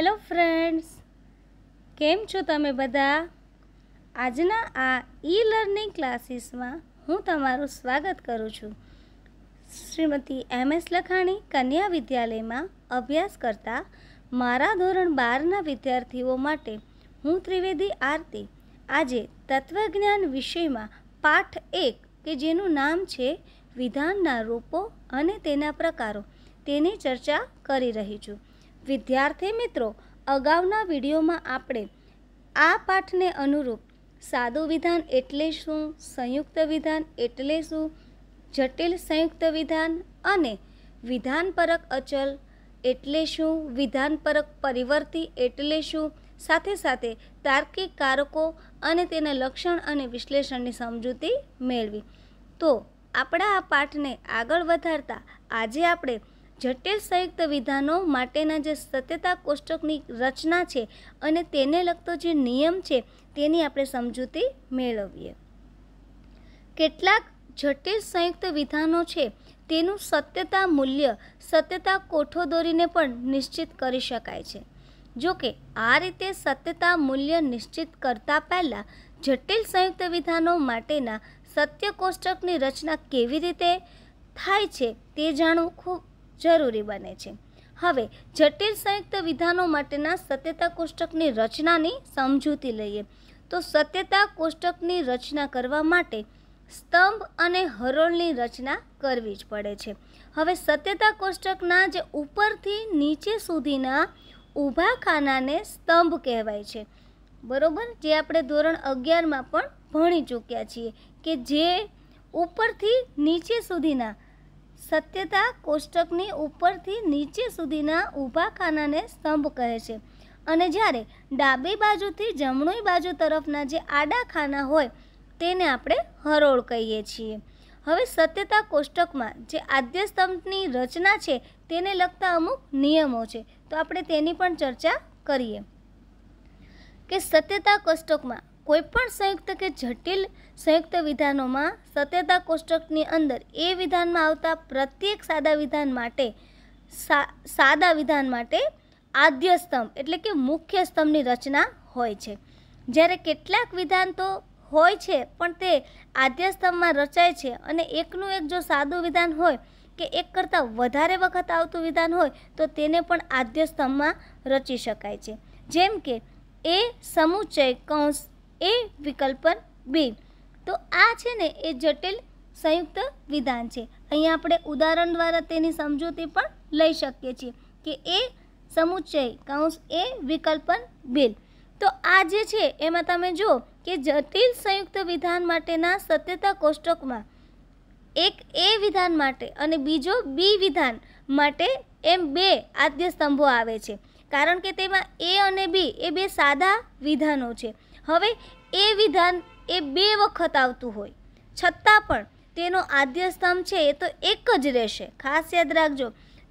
hello friends કેમ છો તમે બધા આજના આ ઈ લર્નિંગ ક્લાસીસમાં હું તમારું સ્વાગત કરું છું શ્રીમતી એમ એસ લખાણી કન્યા વિદ્યાલયમાં અભ્યાસ કરતા મારા ધોરણ બારના વિદ્યાર્થીઓ માટે હું ત્રિવેદી આરતી આજે તત્વજ્ઞાન વિષયમાં પાઠ એક કે જેનું નામ છે વિધાનના રૂપો અને તેના પ્રકારો તેની ચર્ચા કરી રહી છું વિદ્યાર્થી મિત્રો અગાઉના વિડીયોમાં આપણે આ પાઠને અનુરૂપ સાદું વિધાન એટલે શું સંયુક્ત વિધાન એટલે શું જટિલ સંયુક્ત વિધાન અને વિધાનપરક અચલ એટલે શું વિધાનપરક પરિવર્તી એટલે શું સાથે સાથે તાર્કિક કારકો અને તેના લક્ષણ અને વિશ્લેષણની સમજૂતી મેળવી તો આપણા આ પાઠને આગળ વધારતા આજે આપણે જટિલ સંયુક્ત વિધાનો માટેના જે સત્યતા કોષ્ટકની રચના છે અને તેને લગતો જે નિયમ છે તેની આપણે સમજૂતી મેળવીએ કેટલાક જટિલ સંયુક્ત વિધાનો છે તેનું સત્યતા મૂલ્ય સત્યતા કોઠો દોરીને પણ નિશ્ચિત કરી શકાય છે જોકે આ રીતે સત્યતા મૂલ્ય નિશ્ચિત કરતા પહેલાં જટિલ સંયુક્ત વિધાનો માટેના સત્ય કોષ્ટકની રચના કેવી રીતે થાય છે તે જાણવું ખૂબ જરૂરી બને છે હવે જટિલ સંયુક્ત વિધાનો માટેના સત્યતા કોષ્ટકની રચનાની સમજૂતી લઈએ તો સત્યતા કોષ્ટકની રચના કરવા માટે સ્તંભ અને હરોળની રચના કરવી જ પડે છે હવે સત્યતા કોષ્ટકના જે ઉપરથી નીચે સુધીના ઊભા ખાનાને સ્તંભ કહેવાય છે બરોબર જે આપણે ધોરણ અગિયારમાં પણ ભણી ચૂક્યા છીએ કે જે ઉપરથી નીચે સુધીના સત્યતા કોષ્ટકની ઉપરથી નીચે સુધીના ઊભા ખાનાને સ્તંભ કહે છે અને જ્યારે ડાબી બાજુથી જમણી બાજુ તરફના જે આડા ખાના હોય તેને આપણે હરોળ કહીએ છીએ હવે સત્યતા કોષ્ટકમાં જે આદ્ય સ્તંભની રચના છે તેને લગતા અમુક નિયમો છે તો આપણે તેની પણ ચર્ચા કરીએ કે સત્યતા કોષ્ટકમાં કોઈપણ સંયુક્ત કે જટિલ સંયુક્ત વિધાનોમાં સત્યતા કોષ્ટકની અંદર એ વિધાનમાં આવતા પ્રત્યેક સાદા વિધાન માટે સાદા વિધાન માટે આદ્ય સ્તંભ એટલે કે મુખ્ય સ્તંભની રચના હોય છે જ્યારે કેટલાક વિધાન તો હોય છે પણ તે આદ્ય સ્તંભમાં રચાય છે અને એકનું એક જો સાદું વિધાન હોય કે એક કરતાં વધારે વખત આવતું વિધાન હોય તો તેને પણ આદ્ય સ્તંભમાં રચી શકાય છે જેમ કે એ સમુચય કૌંસ એ વિકલ્પન બી તો આ છે ને એ જટિલ સંયુક્ત વિધાન છે અહીંયા આપણે ઉદાહરણ દ્વારા તેની સમજૂતી પણ લઈ શકીએ છીએ કે એ સમુચ્ચય કૌંસ એ વિકલ્પન બિલ તો આ જે છે એમાં તમે જુઓ કે જટિલ સંયુક્ત વિધાન માટેના સત્યતા કોષ્ટકમાં એક એ વિધાન માટે અને બીજો બી વિધાન માટે એમ બે આદ્ય સ્તંભો આવે છે કારણ કે તેમાં એ અને બી એ બે સાદા વિધાનો છે હવે એ વિધાન એ બે વખત આવતું હોય છતાં પણ તેનો આદ્ય સ્તંભ છે એ તો એક જ રહેશે ખાસ યાદ રાખજો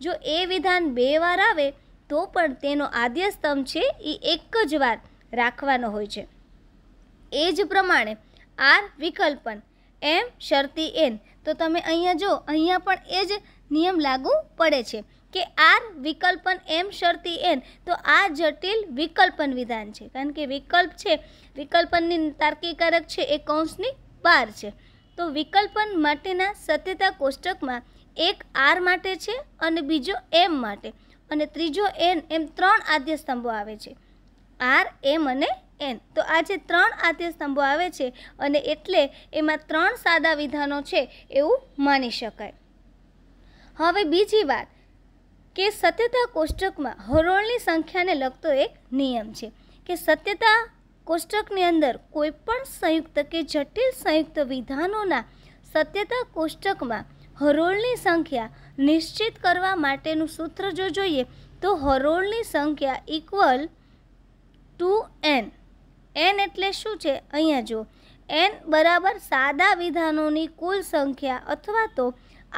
જો એ વિધાન બે વાર આવે તો પણ તેનો આદ્ય સ્તંભ છે એ એક જ વાર રાખવાનો હોય છે એ જ પ્રમાણે આર વિકલ્પન એમ શરતી એન તો તમે અહીંયા જો અહીંયા પણ એ જ નિયમ લાગુ પડે છે કે આર વિકલ્પન એમ શરતી એન તો આ જટિલ વિકલ્પન વિધાન છે કારણ કે વિકલ્પ છે વિકલ્પનની તાર્કિકારક છે એ કૌંસની બાર છે તો વિકલ્પન માટેના સત્યતા કોષ્ટકમાં એક આર માટે છે અને બીજો એમ માટે અને ત્રીજો એન એમ ત્રણ આદ્ય સ્તંભો આવે છે આર એમ અને એન તો આ જે ત્રણ આદ્ય સ્તંભો આવે છે અને એટલે એમાં ત્રણ સાદા વિધાનો છે એવું માની શકાય હવે બીજી વાત કે સત્યતા કોષ્ટકમાં હરોળની સંખ્યાને લગતો એક નિયમ છે કે સત્યતા કોષ્ટકની અંદર કોઈપણ સંયુક્ત કે જટિલ સંયુક્ત વિધાનોના સત્યતા કોષ્ટકમાં હરોળની સંખ્યા નિશ્ચિત કરવા માટેનું સૂત્ર જો જોઈએ તો હરોળની સંખ્યા ઇક્વલ ટુ એન એન એટલે શું છે અહીંયા જો એન બરાબર સાદા વિધાનોની કુલ સંખ્યા અથવા તો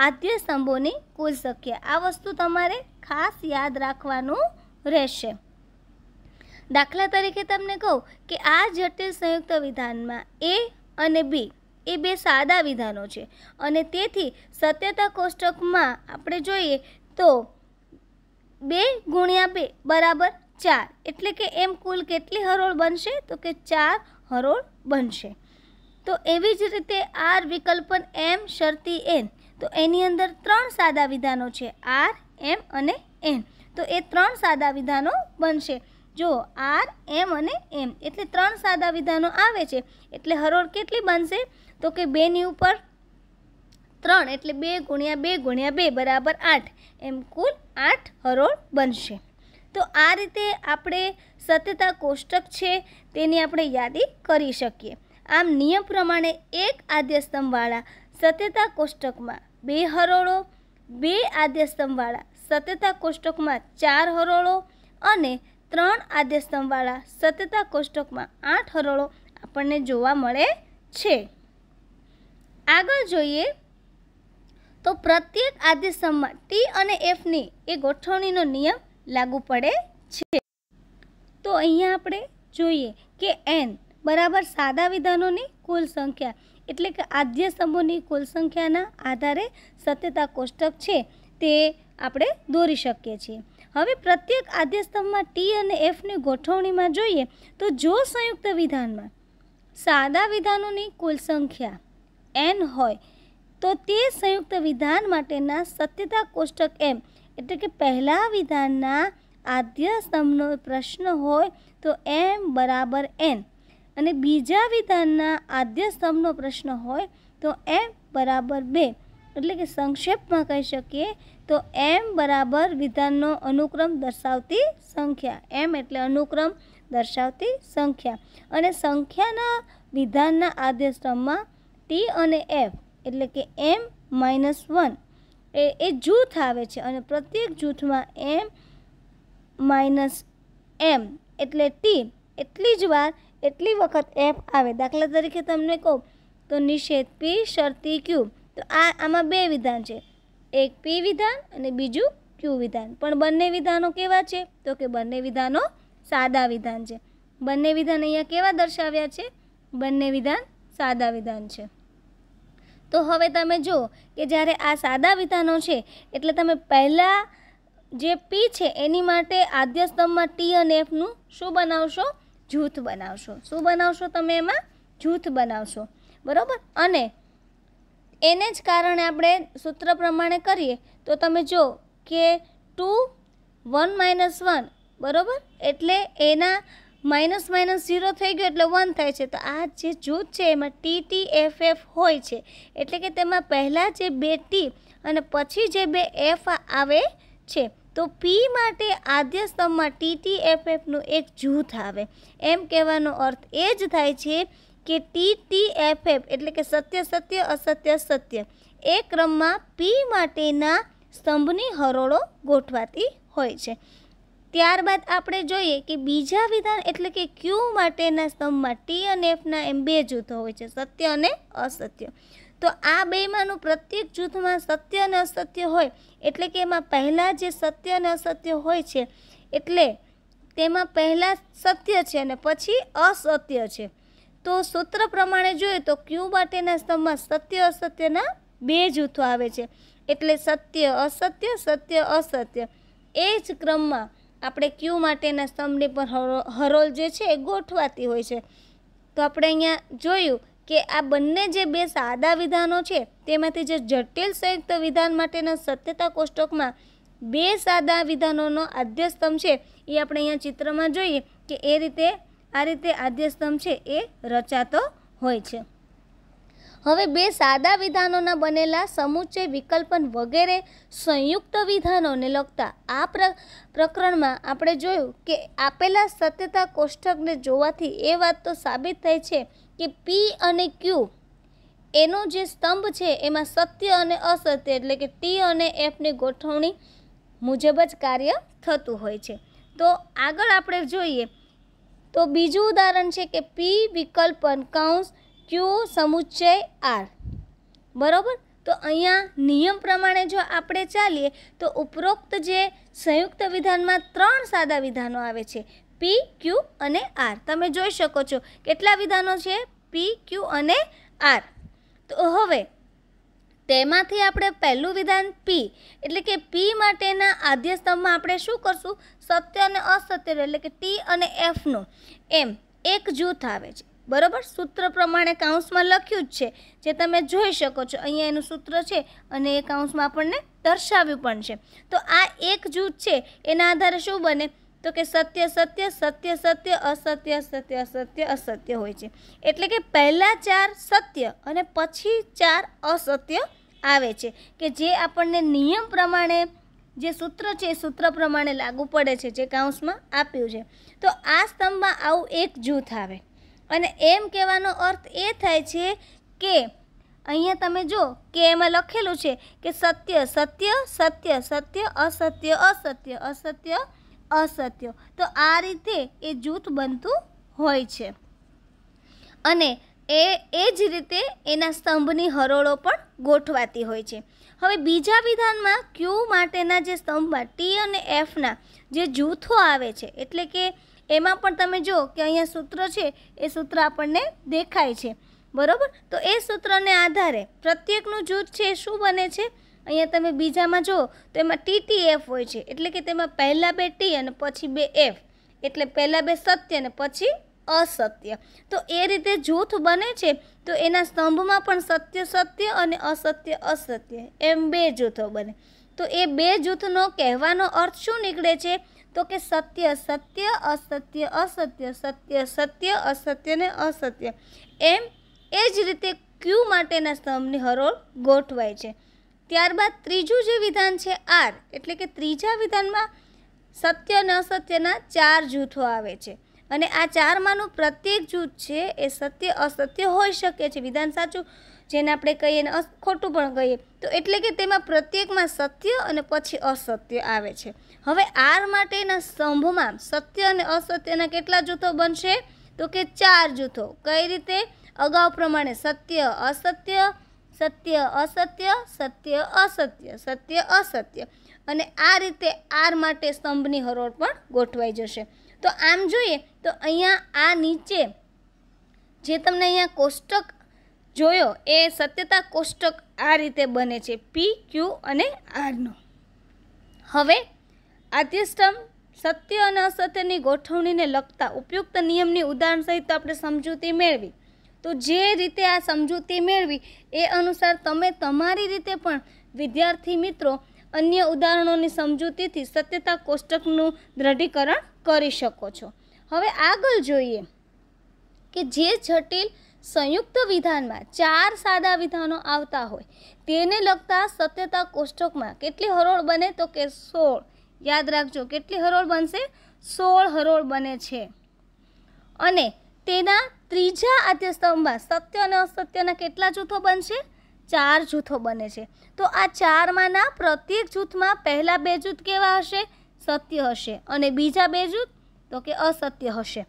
આદ્ય સ્તંભોની કુલ સંખ્યા આ વસ્તુ તમારે ખાસ યાદ રાખવાનું રહેશે દાખલા તરીકે તમને કહું કે આ જટિલ સંયુક્ત વિધાનમાં એ અને બી એ બે સાદા વિધાનો છે અને તેથી સત્યતા કોષ્ટકમાં આપણે જોઈએ તો બે ગુણ્યા બે બરાબર ચાર એટલે કે એમ કુલ કેટલી હરોળ બનશે તો કે ચાર હરોળ બનશે તો એવી જ રીતે આર વિકલ્પન એમ શરતી એન તો એની અંદર ત્રણ સાદા વિધાનો છે આર એમ અને એન તો એ ત્રણ સાદા વિધાનો બનશે જો આર એમ અને એમ એટલે ત્રણ સાદા વિધાનો આવે છે એટલે હરોળ કેટલી બનશે તો કે બેની ઉપર ત્રણ એટલે બે ગુણ્યા બે ગુણ્યા બે બરાબર આઠ એમ કુલ આઠ હરોળ બનશે તો આ રીતે આપણે સત્યતા કોષ્ટક છે તેની આપણે યાદી કરી શકીએ આમ નિયમ પ્રમાણે એક આદ્યસ્તંભવાળા સત્યતા કોષ્ટકમાં બે હરોળો બે આદ્યસ્તંભવાળા સત્યતા કોષ્ટકમાં ચાર હરોળો અને ત્રણ આદ્યસ્તંભવાળા સત્યતા કોષ્ટકમાં આઠ હરોળો આપણને જોવા મળે છે આગળ જોઈએ તો પ્રત્યેક આદ્યસ્તંભમાં ટી અને એફની એ ગોઠવણીનો નિયમ લાગુ પડે છે તો અહીંયા આપણે જોઈએ કે એન બરાબર સાદા વિધાનોની કુલ સંખ્યા એટલે કે આદ્ય સ્તંભોની કુલ સંખ્યાના આધારે સત્યતા કોષ્ટક છે તે આપણે દોરી શકીએ છીએ હવે પ્રત્યેક આદ્યસ્તંભમાં ટી અને એફની ગોઠવણીમાં જોઈએ તો જો સંયુક્ત વિધાનમાં સાદા વિધાનોની કુલ સંખ્યા એન હોય તો તે સંયુક્ત વિધાન માટેના સત્યતા કોષ્ટક એમ એટલે કે પહેલા વિધાનના આદ્ય સ્તંભનો પ્રશ્ન હોય તો એમ બરાબર એન અને બીજા વિધાનના આદ્ય સ્તંભનો પ્રશ્ન હોય તો એમ બરાબર બે એટલે કે સંક્ષેપમાં કહી શકીએ તો એમ બરાબર વિધાનનો અનુક્રમ દર્શાવતી સંખ્યા એમ એટલે અનુક્રમ દર્શાવતી સંખ્યા અને સંખ્યાના વિધાનના આદ્યસ્તંભમાં ટી અને એફ એટલે કે એમ માઇનસ વન એ એ જૂથ આવે છે અને પ્રત્યેક જૂથમાં એમ માઇનસ એમ એટલે ટી એટલી જ વાર એટલી વખત એફ આવે દાખલા તરીકે તમને કહું તો નિષેધ પી શરતી ક્યુ તો આ આમાં બે વિધાન છે એક પી વિધાન અને બીજું ક્યુ વિધાન પણ બંને વિધાનો કેવા છે તો કે બંને વિધાનો સાદા વિધાન છે બંને વિધાન અહીંયા કેવા દર્શાવ્યા છે બંને વિધાન સાદા વિધાન છે તો હવે તમે જો કે જ્યારે આ સાદા વિધાનો છે એટલે તમે પહેલાં જે પી છે એની માટે આદ્ય સ્તંભમાં ટી અને એફનું શું બનાવશો જૂથ બનાવશો શું બનાવશો તમે એમાં જૂથ બનાવશો બરાબર અને એને જ કારણે આપણે સૂત્ર પ્રમાણે કરીએ તો તમે જો કે ટુ વન માઇનસ વન બરાબર એટલે એના માઇનસ માઇનસ ઝીરો થઈ ગયો એટલે વન થાય છે તો આ જે જૂથ છે એમાં ટી ટી એફ એફ હોય છે એટલે કે તેમાં પહેલાં જે બે ટી અને પછી જે બે એફ આવે છે તો પી માટે આદ્ય સ્તંભમાં ટી ટી એફ એફનું એક જૂથ આવે એમ કહેવાનો અર્થ એ જ થાય છે કે ટી ટી એફ એફ એટલે કે સત્ય સત્ય અસત્ય સત્ય એ ક્રમમાં પી માટેના સ્તંભની હરોળો ગોઠવાતી હોય છે ત્યારબાદ આપણે જોઈએ કે બીજા વિધાન એટલે કે ક્યુ માટેના સ્તંભમાં ટી અને એફના એમ બે જૂથો હોય છે સત્ય અને અસત્ય તો આ બેમાંનું પ્રત્યેક જૂથમાં સત્ય અને અસત્ય હોય એટલે કે એમાં પહેલાં જે સત્ય અને અસત્ય હોય છે એટલે તેમાં પહેલાં સત્ય છે અને પછી અસત્ય છે તો સૂત્ર પ્રમાણે જોઈએ તો ક્યુ માટેના સ્તંભમાં સત્ય અસત્યના બે જૂથો આવે છે એટલે સત્ય અસત્ય સત્ય અસત્ય એ જ ક્રમમાં આપણે ક્યુ માટેના સ્તંભની પણ હરોલ જે છે એ ગોઠવાતી હોય છે તો આપણે અહીંયા જોયું કે આ બંને જે બે સાદા વિધાનો છે તેમાંથી જે જટિલ સંયુક્ત વિધાન માટેના સત્યતા કોષ્ટકમાં બે સાદા વિધાનોનો આદ્ય સ્તંભ છે એ આપણે અહીંયા ચિત્રમાં જોઈએ કે એ રીતે આ રીતે આદ્યસ્તંભ છે એ રચાતો હોય છે હવે બે સાદા વિધાનોના બનેલા સમુચ્ચય વિકલ્પન વગેરે સંયુક્ત વિધાનોને લગતા આ પ્રકરણમાં આપણે જોયું કે આપેલા સત્યતા કોષ્ટકને જોવાથી એ વાત તો સાબિત થઈ છે કે પી અને ક્યુ એનો જે સ્તંભ છે એમાં સત્ય અને અસત્ય એટલે કે ટી અને એફની ગોઠવણી મુજબ જ કાર્ય થતું હોય છે તો આગળ આપણે જોઈએ તો બીજું ઉદાહરણ છે કે પી વિકલ્પ કૌંસ ક્યુ સમુચ્ચય આર બરાબર તો અહીંયા નિયમ પ્રમાણે જો આપણે ચાલીએ તો ઉપરોક્ત જે સંયુક્ત વિધાનમાં ત્રણ સાદા વિધાનો આવે છે પી ક્યુ અને આર તમે જોઈ શકો છો કેટલા વિધાનો છે પી ક્યુ અને આર તો હવે તેમાંથી આપણે પહેલું વિધાન પી એટલે કે પી માટેના આદ્ય સ્તંભમાં આપણે શું કરશું સત્ય અને અસત્ય એટલે કે ટી અને એફનું એમ એક જૂથ આવે છે બરાબર સૂત્ર પ્રમાણે કાઉન્સમાં લખ્યું જ છે જે તમે જોઈ શકો છો અહીંયા એનું સૂત્ર છે અને એ કાઉન્સમાં આપણને દર્શાવ્યું પણ છે તો આ એક જૂથ છે એના આધારે શું બને તો કે સત્ય સત્ય સત્ય સત્ય અસત્ય સત્ય અસત્ય અસત્ય હોય છે એટલે કે પહેલાં ચાર સત્ય અને પછી ચાર અસત્ય આવે છે કે જે આપણને નિયમ પ્રમાણે જે સૂત્ર છે એ સૂત્ર પ્રમાણે લાગુ પડે છે જે કાઉન્સમાં આપ્યું છે તો આ સ્તંભમાં આવું એક જૂથ આવે અને એમ કહેવાનો અર્થ એ થાય છે કે અહીંયા તમે જો કે એમાં લખેલું છે કે સત્ય સત્ય સત્ય સત્ય અસત્ય અસત્ય અસત્ય અસત્ય તો આ રીતે એ જૂથ બનતું હોય છે અને એ એ જ રીતે એના સ્તંભની હરોળો પણ ગોઠવાતી હોય છે હવે બીજા વિધાનમાં ક્યુ માટેના જે સ્તંભમાં ટી અને એફના જે જૂથો આવે છે એટલે કે એમાં પણ તમે જો કે અહીંયા સૂત્ર છે એ સૂત્ર આપણને દેખાય છે બરાબર તો એ સૂત્રને આધારે પ્રત્યેકનું જૂથ છે શું બને છે અહીંયા તમે બીજામાં જુઓ તો એમાં ટીટીએફ હોય છે એટલે કે તેમાં પહેલાં બે ટી અને પછી બે એફ એટલે પહેલાં બે સત્ય અને પછી અસત્ય તો એ રીતે જૂથ બને છે તો એના સ્તંભમાં પણ સત્ય સત્ય અને અસત્ય અસત્ય એમ બે જૂથો બને તો એ બે જૂથનો કહેવાનો અર્થ શું નીકળે છે તો કે સત્ય સત્ય અસત્ય અસત્ય સત્ય સત્ય અસત્ય ને અસત્ય એમ એ જ રીતે ક્યુ માટેના સ્તંભની હરોળ ગોઠવાય છે ત્યારબાદ ત્રીજું જે વિધાન છે આર એટલે કે ત્રીજા વિધાનમાં સત્ય અને અસત્યના ચાર જૂથો આવે છે અને આ ચારમાંનું પ્રત્યેક જૂથ છે એ સત્ય અસત્ય હોઈ શકે છે વિધાન સાચું જેને આપણે કહીએ અને ખોટું પણ કહીએ તો એટલે કે તેમાં પ્રત્યેકમાં સત્ય અને પછી અસત્ય આવે છે હવે આર માટેના સ્તંભમાં સત્ય અને અસત્યના કેટલા જૂથો બનશે તો કે ચાર જૂથો કઈ રીતે અગાઉ પ્રમાણે સત્ય અસત્ય સત્ય અસત્ય સત્ય અસત્ય સત્ય અસત્ય અને આ રીતે આર માટે સ્તંભની હરોળ પણ ગોઠવાઈ જશે તો આમ જોઈએ તો અહીંયા આ નીચે જે તમને અહીંયા કોષ્ટક જોયો એ સત્યતા કોષ્ટક આ રીતે બને છે પી ક્યુ અને આરનો હવે આદ્યસ્તંભ સત્ય અને અસત્યની ગોઠવણીને લગતા ઉપયુક્ત નિયમની ઉદાહરણ સહિત આપણે સમજૂતી મેળવી તો જે રીતે આ સમજૂતી મેળવી એ અનુસાર તમે તમારી રીતે પણ વિદ્યાર્થી મિત્રો અન્ય ઉદાહરણોની સમજૂતીથી સત્યતા કોષ્ટકનું દ્રઢીકરણ કરી શકો છો હવે આગળ જોઈએ કે જે જટિલ સંયુક્ત વિધાનમાં ચાર સાદા વિધાનો આવતા હોય તેને લગતા સત્યતા કોષ્ટકમાં કેટલી હરોળ બને તો કે સોળ યાદ રાખજો કેટલી હરોળ બનશે સોળ હરોળ બને છે અને તેના ત્રીજા આદ્યસ્તંભમાં સત્ય અને અસત્યના કેટલા જૂથો બનશે ચાર જૂથો બને છે તો આ ચારમાંના પ્રત્યેક જૂથમાં પહેલાં બે જૂથ કેવા હશે સત્ય હશે અને બીજા બે જૂથ તો કે અસત્ય હશે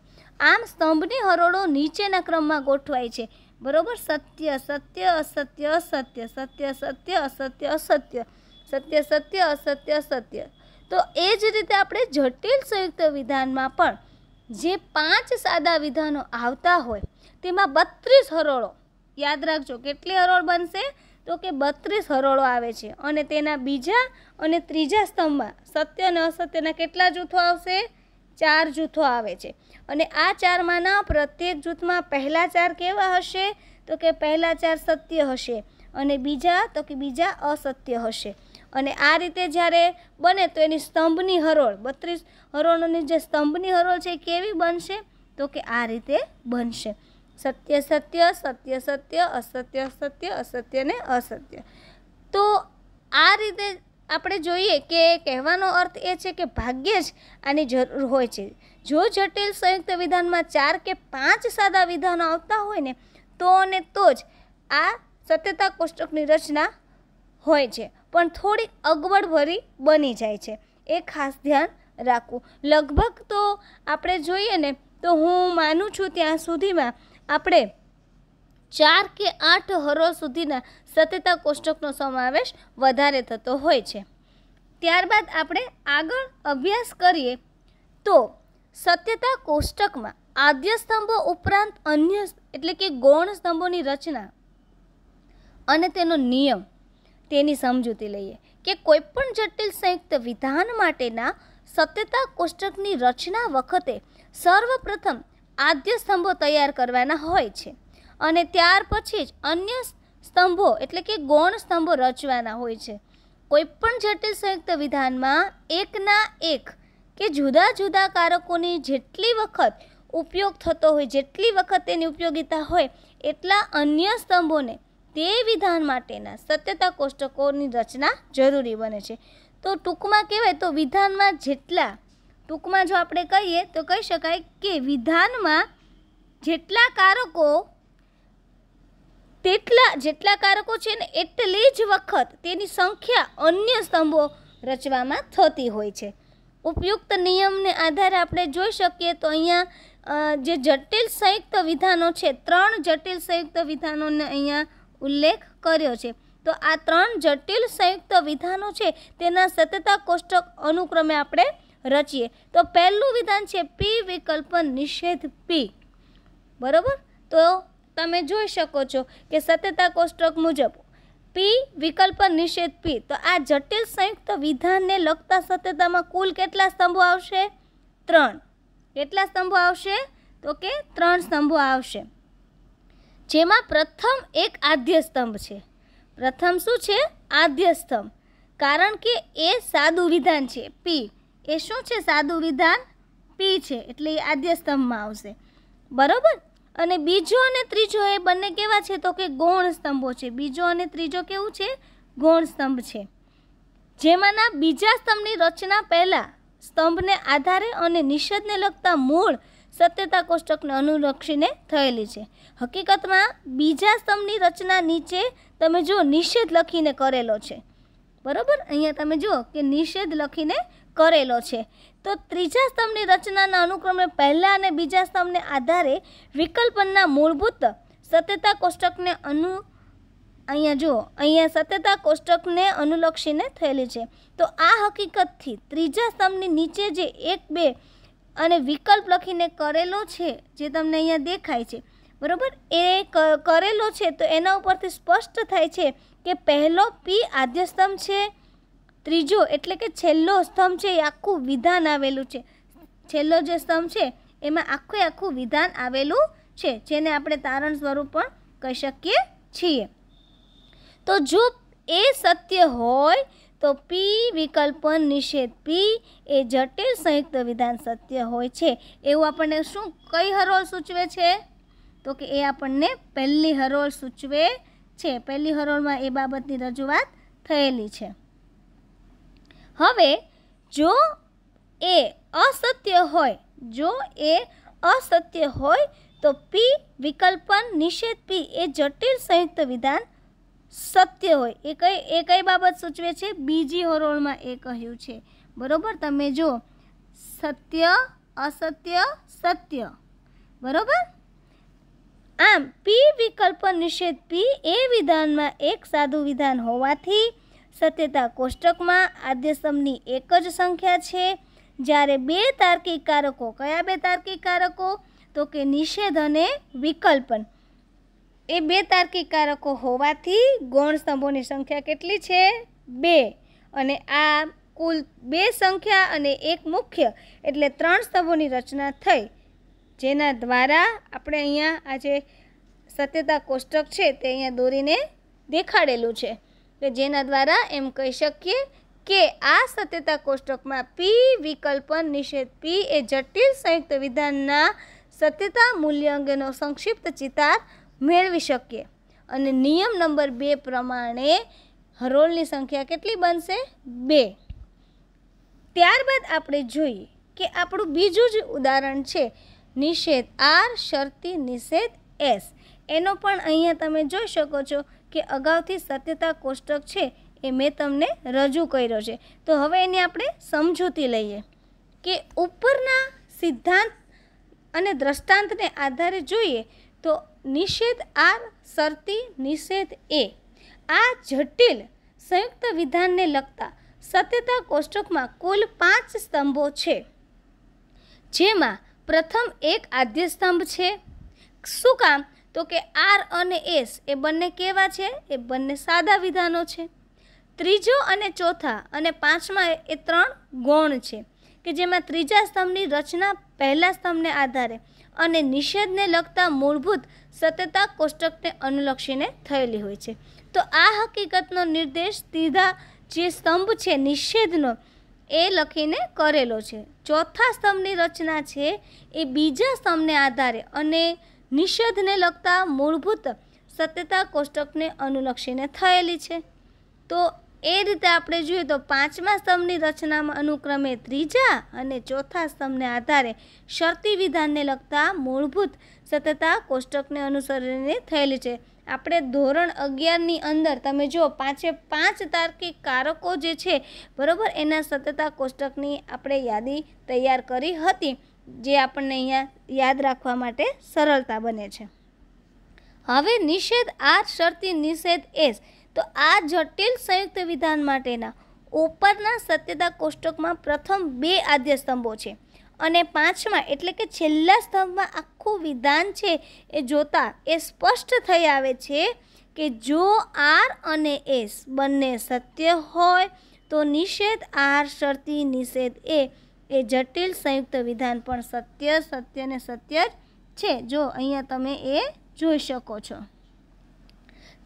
આમ સ્તંભની હરોળો નીચેના ક્રમમાં ગોઠવાય છે બરોબર સત્ય સત્ય અસત્ય અસત્ય સત્ય સત્ય અસત્ય અસત્ય સત્ય સત્ય અસત્ય સત્ય તો એ જ રીતે આપણે જટિલ સંયુક્ત વિધાનમાં પણ જે પાંચ સાદા વિધાનો આવતા હોય તેમાં બત્રીસ હરોળો યાદ રાખજો કેટલી હરોળ બનશે તો કે બત્રીસ હરોળો આવે છે અને તેના બીજા અને ત્રીજા સ્તંભમાં સત્ય અને અસત્યના કેટલા જૂથો આવશે ચાર જૂથો આવે છે અને આ ચારમાંના પ્રત્યેક જૂથમાં પહેલા ચાર કેવા હશે તો કે પહેલા ચાર સત્ય હશે અને બીજા તો કે બીજા અસત્ય હશે અને આ રીતે જ્યારે બને તો એની સ્તંભની હરોળ બત્રીસ હરોળની જે સ્તંભની હરોળ છે કેવી બનશે તો કે આ રીતે બનશે સત્ય સત્ય સત્ય સત્ય અસત્ય સત્ય અસત્ય ને અસત્ય તો આ રીતે આપણે જોઈએ કે કહેવાનો અર્થ એ છે કે ભાગ્યે જ આની જરૂર હોય છે જો જટિલ સંયુક્ત વિધાનમાં ચાર કે પાંચ સાદા વિધાનો આવતા હોય ને તો અને તો જ આ સત્યતા કોષ્ટકની રચના હોય છે પણ થોડી અગવડભરી બની જાય છે એ ખાસ ધ્યાન રાખવું લગભગ તો આપણે જોઈએ ને તો હું માનું છું ત્યાં સુધીમાં આપણે ચાર કે આઠ હરો સુધીના સત્યતા કોષ્ટકનો સમાવેશ વધારે થતો હોય છે ત્યારબાદ આપણે આગળ અભ્યાસ કરીએ તો સત્યતા કોષ્ટકમાં આદ્ય સ્તંભો ઉપરાંત અન્ય એટલે કે ગૌણ સ્તંભોની રચના અને તેનો નિયમ તેની સમજૂતી લઈએ કે કોઈપણ જટિલ સંયુક્ત વિધાન માટેના સત્યતા કોષ્ટકની રચના વખતે સર્વપ્રથમ આદ્ય સ્તંભો તૈયાર કરવાના હોય છે અને ત્યાર પછી જ અન્ય સ્તંભો એટલે કે ગૌણ સ્તંભો રચવાના હોય છે કોઈપણ જટિલ સંયુક્ત વિધાનમાં એકના એક કે જુદા જુદા કારકોની જેટલી વખત ઉપયોગ થતો હોય જેટલી વખત તેની ઉપયોગિતા હોય એટલા અન્ય સ્તંભોને તે વિધાન માટેના સત્યતા કોષ્ટકોની રચના જરૂરી બને છે તો ટૂંકમાં કહેવાય તો વિધાનમાં જેટલા ટૂંકમાં જો આપણે કહીએ તો કહી શકાય કે વિધાનમાં જેટલા કારકો તેટલા જેટલા કારકો છે ને એટલી જ વખત તેની સંખ્યા અન્ય સ્તંભો રચવામાં થતી હોય છે ઉપયુક્ત નિયમને આધારે આપણે જોઈ શકીએ તો અહીંયા જે જટિલ સંયુક્ત વિધાનો છે ત્રણ જટિલ સંયુક્ત વિધાનોને અહીંયા ઉલ્લેખ કર્યો છે તો આ ત્રણ જટિલ સંયુક્ત વિધાનો છે તેના સતતા કોષ્ટક અનુક્રમે આપણે રચીએ તો પહેલું વિધાન છે પી વિકલ્પ નિષેધ પી બરાબર તો તમે જોઈ શકો છો કે સત્યતા કોષ્ટક મુજબ પી વિકલ્પ નિષેધ પી તો આ જટિલ સંયુક્ત વિધાનને લગતા સત્યતામાં કુલ કેટલા સ્તંભો આવશે ત્રણ કેટલા સ્તંભો આવશે તો કે ત્રણ સ્તંભો આવશે જેમાં પ્રથમ એક આદ્ય સ્તંભ છે પ્રથમ શું છે આદ્ય સ્તંભ કારણ કે એ સાદું વિધાન છે પી એ શું છે સાદું વિધાન પી છે એટલે એ આદ્ય સ્તંભમાં આવશે બરાબર અને બીજો અને ત્રીજો એ બંને કેવા છે તો કે ગૌણ સ્તંભો છે બીજો અને ત્રીજો કેવું છે ગૌણ સ્તંભ છે જેમાંના બીજા સ્તંભની રચના પહેલાં સ્તંભને આધારે અને નિષેધને લગતા મૂળ સત્યતા કોષ્ટકને અનુલક્ષીને થયેલી છે હકીકતમાં બીજા સ્તંભની રચના નીચે તમે જુઓ નિષેધ લખીને કરેલો છે બરાબર અહીંયા તમે જુઓ કે નિષેધ લખીને કરેલો છે તો ત્રીજા સ્તંભની રચનાના અનુક્રમે પહેલા અને બીજા સ્તંભને આધારે વિકલ્પના મૂળભૂત સત્યતા કોષ્ટકને અનુ અહીંયા જુઓ અહીંયા સત્યતા કોષ્ટકને અનુલક્ષીને થયેલી છે તો આ હકીકતથી ત્રીજા સ્તંભની નીચે જે એક બે અને વિકલ્પ લખીને કરેલો છે જે તમને અહીંયા દેખાય છે બરાબર એ કરેલો છે તો એના ઉપરથી સ્પષ્ટ થાય છે કે પહેલો પી આદ્યસ્તંભ છે ત્રીજો એટલે કે છેલ્લો સ્તંભ છે એ આખું વિધાન આવેલું છે છેલ્લો જે સ્તંભ છે એમાં આખું આખું વિધાન આવેલું છે જેને આપણે તારણ સ્વરૂપ પણ કહી શકીએ છીએ તો જો એ સત્ય હોય તો પી વિકલ્પ નિષેધ પી એ જટિલ સંયુક્ત વિધાન સત્ય હોય છે એવું આપણને શું કઈ હરોળ સૂચવે છે તો કે એ આપણને પહેલી હરોળ સૂચવે છે પહેલી હરોળમાં એ બાબતની રજૂઆત થયેલી છે હવે જો એ અસત્ય હોય જો એ અસત્ય હોય તો પી વિકલ્પન નિષેધ પી એ જટિલ સંયુક્ત વિધાન સત્ય હોય એ કઈ એ કઈ બાબત સૂચવે છે બીજી હરોળમાં એ કહ્યું છે બરોબર તમે જો સત્ય અસત્ય સત્ય બરોબર આમ પી વિકલ્પ નિષેધ પી એ વિધાનમાં એક સાદું વિધાન હોવાથી સત્યતા કોષ્ટકમાં આદ્યસમની એક જ સંખ્યા છે જ્યારે બે તાર્કિક કારકો કયા બે તાર્કિક કારકો તો કે નિષેધ અને વિકલ્પન એ બે તાર્કિક કારકો હોવાથી ગૌણ સ્તંભોની સંખ્યા કેટલી છે બે અને આ કુલ બે સંખ્યા અને એક મુખ્ય એટલે ત્રણ સ્તંભોની રચના થઈ જેના દ્વારા આપણે અહીંયા આજે સત્યતા કોષ્ટક છે તે અહીંયા દોરીને દેખાડેલું છે એટલે જેના દ્વારા એમ કહી શકીએ કે આ સત્યતા કોષ્ટકમાં પી વિકલ્પ નિષેધ પી એ જટિલ સંયુક્ત વિધાનના સત્યતા મૂલ્ય અંગેનો સંક્ષિપ્ત ચિતાર મેળવી શકીએ અને નિયમ નંબર બે પ્રમાણે હરોળની સંખ્યા કેટલી બનશે બે ત્યારબાદ આપણે જોઈએ કે આપણું બીજું જ ઉદાહરણ છે નિષેધ આર શરતી નિષેધ એસ એનો પણ અહીંયા તમે જોઈ શકો છો કે અગાઉથી સત્યતા કોષ્ટક છે એ મેં તમને રજૂ કર્યો છે તો હવે એની આપણે સમજૂતી લઈએ કે ઉપરના સિદ્ધાંત અને દ્રષ્ટાંતને આધારે જોઈએ તો નિષેધ આર સરતી નિષેધ એ આ જટિલ સંયુક્ત વિધાનને લગતા સત્યતા કોષ્ટકમાં કુલ પાંચ સ્તંભો છે જેમાં પ્રથમ એક આદ્ય સ્તંભ છે શું કામ તો કે આર અને એસ એ બંને કેવા છે એ બંને સાદા વિધાનો છે ત્રીજો અને ચોથા અને પાંચમા એ ત્રણ ગૌણ છે કે જેમાં ત્રીજા સ્તંભની રચના પહેલા સ્તંભને આધારે અને નિષેધને લગતા મૂળભૂત સત્યતા કોષ્ટકને અનુલક્ષીને થયેલી હોય છે તો આ હકીકતનો નિર્દેશ સીધા જે સ્તંભ છે નિષેધનો એ લખીને કરેલો છે ચોથા સ્તંભની રચના છે એ બીજા સ્તંભને આધારે અને નિષેધને લગતા મૂળભૂત સત્યતા કોષ્ટકને અનુલક્ષીને થયેલી છે તો એ રીતે આપણે જોઈએ તો પાંચમા સ્તંભની રચનામાં અનુક્રમે ત્રીજા અને ચોથા સ્તંભને આધારે શરતી વિધાનને લગતા મૂળભૂત સત્યતા કોષ્ટકને અનુસરીને થયેલી છે આપણે ધોરણ અગિયારની અંદર તમે જો પાંચે પાંચ તાર્કિક કારકો જે છે બરાબર એના સતતા કોષ્ટકની આપણે યાદી તૈયાર કરી હતી જે આપણને અહીંયા યાદ રાખવા માટે સરળતા બને છે હવે નિષેધ આર શરતી નિષેધ એસ તો આ જટિલ સંયુક્ત વિધાન માટેના ઉપરના સત્યતા કોષ્ટકમાં પ્રથમ બે આદ્ય સ્તંભો છે અને પાંચમાં એટલે કે છેલ્લા સ્તંભમાં આખું વિધાન છે એ જોતાં એ સ્પષ્ટ થઈ આવે છે કે જો આર અને એસ બંને સત્ય હોય તો નિષેધ આર શરતી નિષેધ એ એ જટિલ સંયુક્ત વિધાન પણ સત્ય સત્ય ને સત્ય જ છે જો અહીંયા તમે એ જોઈ શકો છો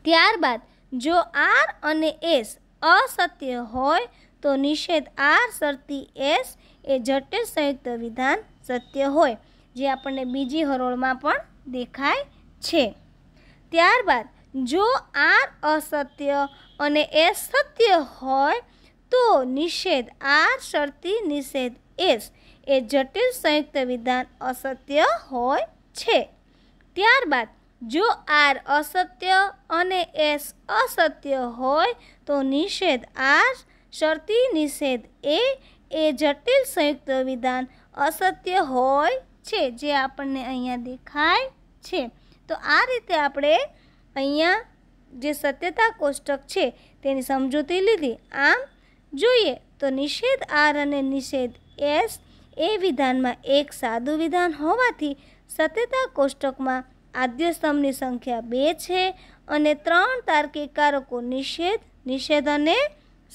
ત્યારબાદ જો આર અને એસ અસત્ય હોય તો નિષેધ આર સરતી એસ એ જટિલ સંયુક્ત વિધાન સત્ય હોય જે આપણને બીજી હરોળમાં પણ દેખાય છે ત્યારબાદ જો આર અસત્ય અને એસ સત્ય હોય તો નિષેધ આર શરતી નિષેધ એસ એ જટિલ સંયુક્ત વિધાન અસત્ય હોય છે ત્યારબાદ જો આર અસત્ય અને એસ અસત્ય હોય તો નિષેધ આર શરતી નિષેધ એ એ જટિલ સંયુક્ત વિધાન અસત્ય હોય છે જે આપણને અહીંયા દેખાય છે તો આ રીતે આપણે અહીંયા જે સત્યતા કોષ્ટક છે તેની સમજૂતી લીધી આમ જોઈએ તો નિષેધ આર અને નિષેધ એસ એ વિધાનમાં એક સાદું વિધાન હોવાથી સત્યતા કોષ્ટકમાં આદ્ય સ્તંભની સંખ્યા બે છે અને ત્રણ તાર્કિક કારકો નિષેધ નિષેધ અને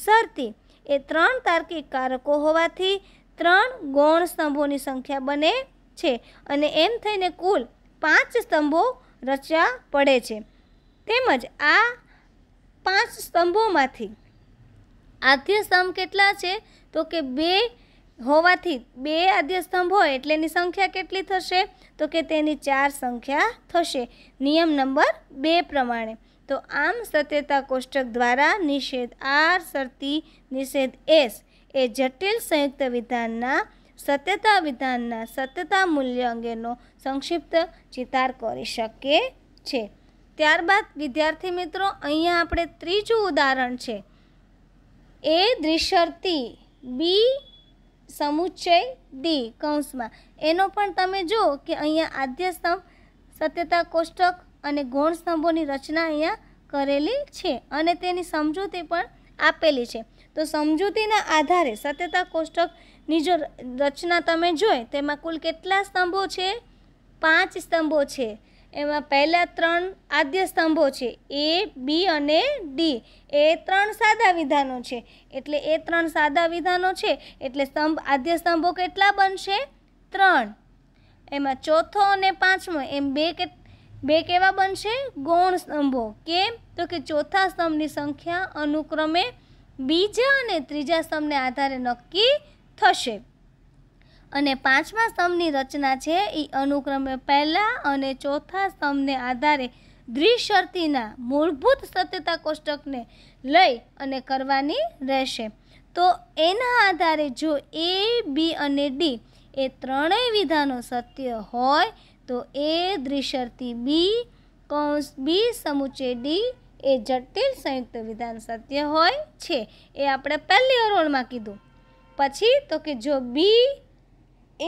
શરતી એ ત્રણ તાર્કિક કારકો હોવાથી ત્રણ ગૌણ સ્તંભોની સંખ્યા બને છે અને એમ થઈને કુલ પાંચ સ્તંભો રચવા પડે છે તેમજ આ પાંચ સ્તંભોમાંથી આદ્ય સ્તંભ કેટલા છે તો કે બે હોવાથી બે આદ્યસ્તંભ હોય એટલેની સંખ્યા કેટલી થશે તો કે તેની ચાર સંખ્યા થશે નિયમ નંબર બે પ્રમાણે તો આમ સત્યતા કોષ્ટક દ્વારા નિષેધ આર શરતી નિષેધ એસ એ જટિલ સંયુક્ત વિધાનના સત્યતા વિધાનના સત્યતા મૂલ્ય અંગેનો સંક્ષિપ્ત ચિતાર કરી શકે છે ત્યારબાદ વિદ્યાર્થી મિત્રો અહીંયા આપણે ત્રીજું ઉદાહરણ છે એ દ્વિશર્તી બી સમુચ્ચય ડી કૌંસમાં એનો પણ તમે જુઓ કે અહીંયા આદ્ય સ્તંભ સત્યતા કોષ્ટક અને ગૌણ સ્તંભોની રચના અહીંયા કરેલી છે અને તેની સમજૂતી પણ આપેલી છે તો સમજૂતીના આધારે સત્યતા કોષ્ટકની જો રચના તમે જોઈ તેમાં કુલ કેટલા સ્તંભો છે પાંચ સ્તંભો છે એમાં પહેલાં ત્રણ આદ્ય સ્તંભો છે એ બી અને ડી એ ત્રણ સાદા વિધાનો છે એટલે એ ત્રણ સાદા વિધાનો છે એટલે સ્તંભ આદ્ય સ્તંભો કેટલા બનશે ત્રણ એમાં ચોથો અને પાંચમો એમ બે કે બે કેવા બનશે ગૌણ સ્તંભો કેમ તો કે ચોથા સ્તંભની સંખ્યા અનુક્રમે બીજા અને ત્રીજા સ્તંભને આધારે નક્કી થશે અને પાંચમા સ્તંભની રચના છે એ અનુક્રમે પહેલાં અને ચોથા સ્તંભને આધારે દ્વિશર્તીના મૂળભૂત સત્યતા કોષ્ટકને લઈ અને કરવાની રહેશે તો એના આધારે જો એ બી અને ડી એ ત્રણેય વિધાનો સત્ય હોય તો એ દ્વિશર્તી બી કૌંસ બી સમુચે ડી એ જટિલ સંયુક્ત વિધાન સત્ય હોય છે એ આપણે પહેલી અરોણમાં કીધું પછી તો કે જો બી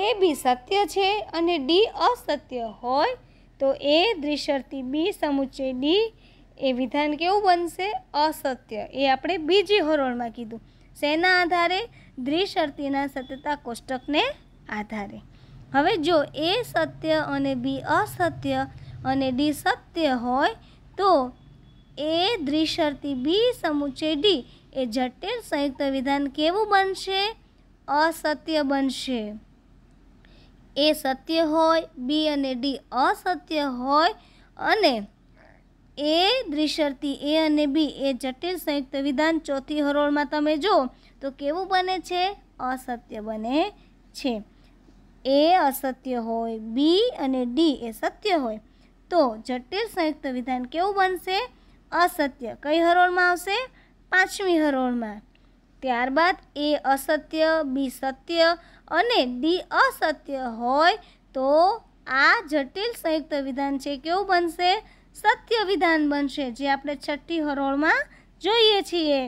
એ બી સત્ય છે અને ડી અસત્ય હોય તો એ દ્વિશરતી બી સમુચ્ચય ડી એ વિધાન કેવું બનશે અસત્ય એ આપણે બીજી હરોળમાં કીધું શેના આધારે દ્વિશરતીના સત્યતા કોષ્ટકને આધારે હવે જો એ સત્ય અને બી અસત્ય અને ડી સત્ય હોય તો એ દ્વિશરતી બી સમુચ્ચય ડી એ જટિલ સંયુક્ત વિધાન કેવું બનશે અસત્ય બનશે એ સત્ય હોય બી અને ડી અસત્ય હોય અને એ દ્વિશરતી એ અને બી એ જટિલ સંયુક્ત વિધાન ચોથી હરોળમાં તમે જો તો કેવું બને છે અસત્ય બને છે એ અસત્ય હોય બી અને ડી એ સત્ય હોય તો જટિલ સંયુક્ત વિધાન કેવું બનશે અસત્ય કઈ હરોળમાં આવશે પાંચમી હરોળમાં ત્યારબાદ એ અસત્ય બી સત્ય અને ડી અસત્ય હોય તો આ જટિલ સંયુક્ત વિધાન છે કેવું બનશે સત્ય વિધાન બનશે જે આપણે છઠ્ઠી હરોળમાં જોઈએ છીએ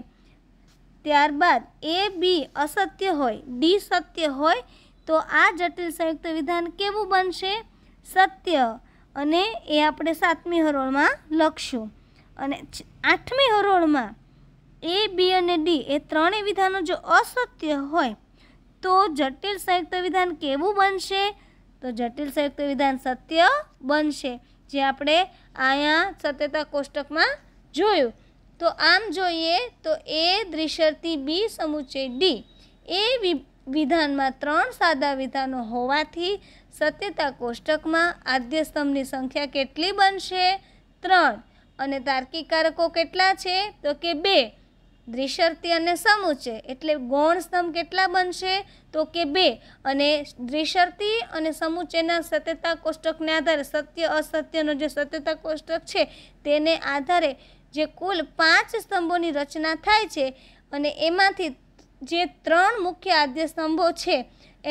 ત્યારબાદ એ બી અસત્ય હોય ડી સત્ય હોય તો આ જટિલ સંયુક્ત વિધાન કેવું બનશે સત્ય અને એ આપણે સાતમી હરોળમાં લખશું અને આઠમી હરોળમાં એ બી અને ડી એ ત્રણેય વિધાનો જો અસત્ય હોય તો જટિલ સંયુક્ત વિધાન કેવું બનશે તો જટિલ સંયુક્ત વિધાન સત્ય બનશે જે આપણે અહીંયા સત્યતા કોષ્ટકમાં જોયું તો આમ જોઈએ તો એ દ્રિશરથી બી સમુચ્ચય ડી એ વિધાનમાં ત્રણ સાદા વિધાનો હોવાથી સત્યતા કોષ્ટકમાં આદ્ય સ્તંભની સંખ્યા કેટલી બનશે ત્રણ અને તાર્કિક કારકો કેટલા છે તો કે બે દ્વિશર્તી અને સમુચે એટલે ગૌણ સ્તંભ કેટલા બનશે તો કે બે અને દ્વિશર્તી અને સમુચ્ચયના સત્યતા કોષ્ટકને આધારે સત્ય અસત્યનો જે સત્યતા કોષ્ટક છે તેને આધારે જે કુલ પાંચ સ્તંભોની રચના થાય છે અને એમાંથી જે ત્રણ મુખ્ય આદ્ય સ્તંભો છે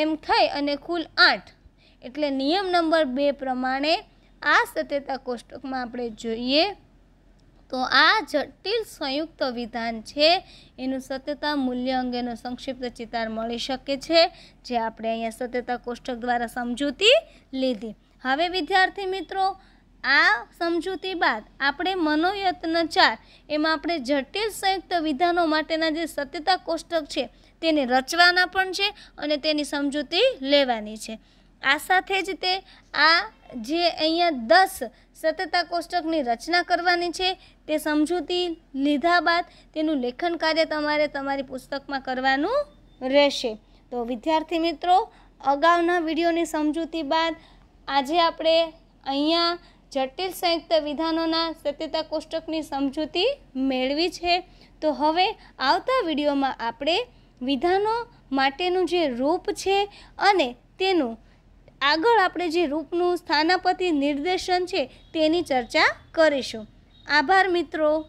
એમ થઈ અને કુલ આઠ એટલે નિયમ નંબર બે પ્રમાણે આ સત્યતા કોષ્ટકમાં આપણે જોઈએ તો આ જટિલ સંયુક્ત વિધાન છે એનું સત્યતા મૂલ્ય અંગેનો સંક્ષિપ્ત ચિતાર મળી શકે છે જે આપણે અહીંયા સત્યતા કોષ્ટક દ્વારા સમજૂતી લીધી હવે વિદ્યાર્થી મિત્રો આ સમજૂતી બાદ આપણે મનોયત્ન ચાર એમાં આપણે જટિલ સંયુક્ત વિધાનો માટેના જે સત્યતા કોષ્ટક છે તેને રચવાના પણ છે અને તેની સમજૂતી લેવાની છે આ સાથે જ તે આ જે અહીંયા દસ સત્યતા કોષ્ટકની રચના કરવાની છે તે સમજૂતી લીધા બાદ તેનું લેખન કાર્ય તમારે તમારી પુસ્તકમાં કરવાનું રહેશે તો વિદ્યાર્થી મિત્રો અગાઉના વિડીયોની સમજૂતી બાદ આજે આપણે અહીંયા જટિલ સંયુક્ત વિધાનોના સત્યતા કોષ્ટકની સમજૂતી મેળવી છે તો હવે આવતા વિડીયોમાં આપણે વિધાનો માટેનું જે રૂપ છે અને તેનું આગળ આપણે જે રૂપનું સ્થાનાપતિ નિર્દેશન છે તેની ચર્ચા કરીશું આભાર મિત્રો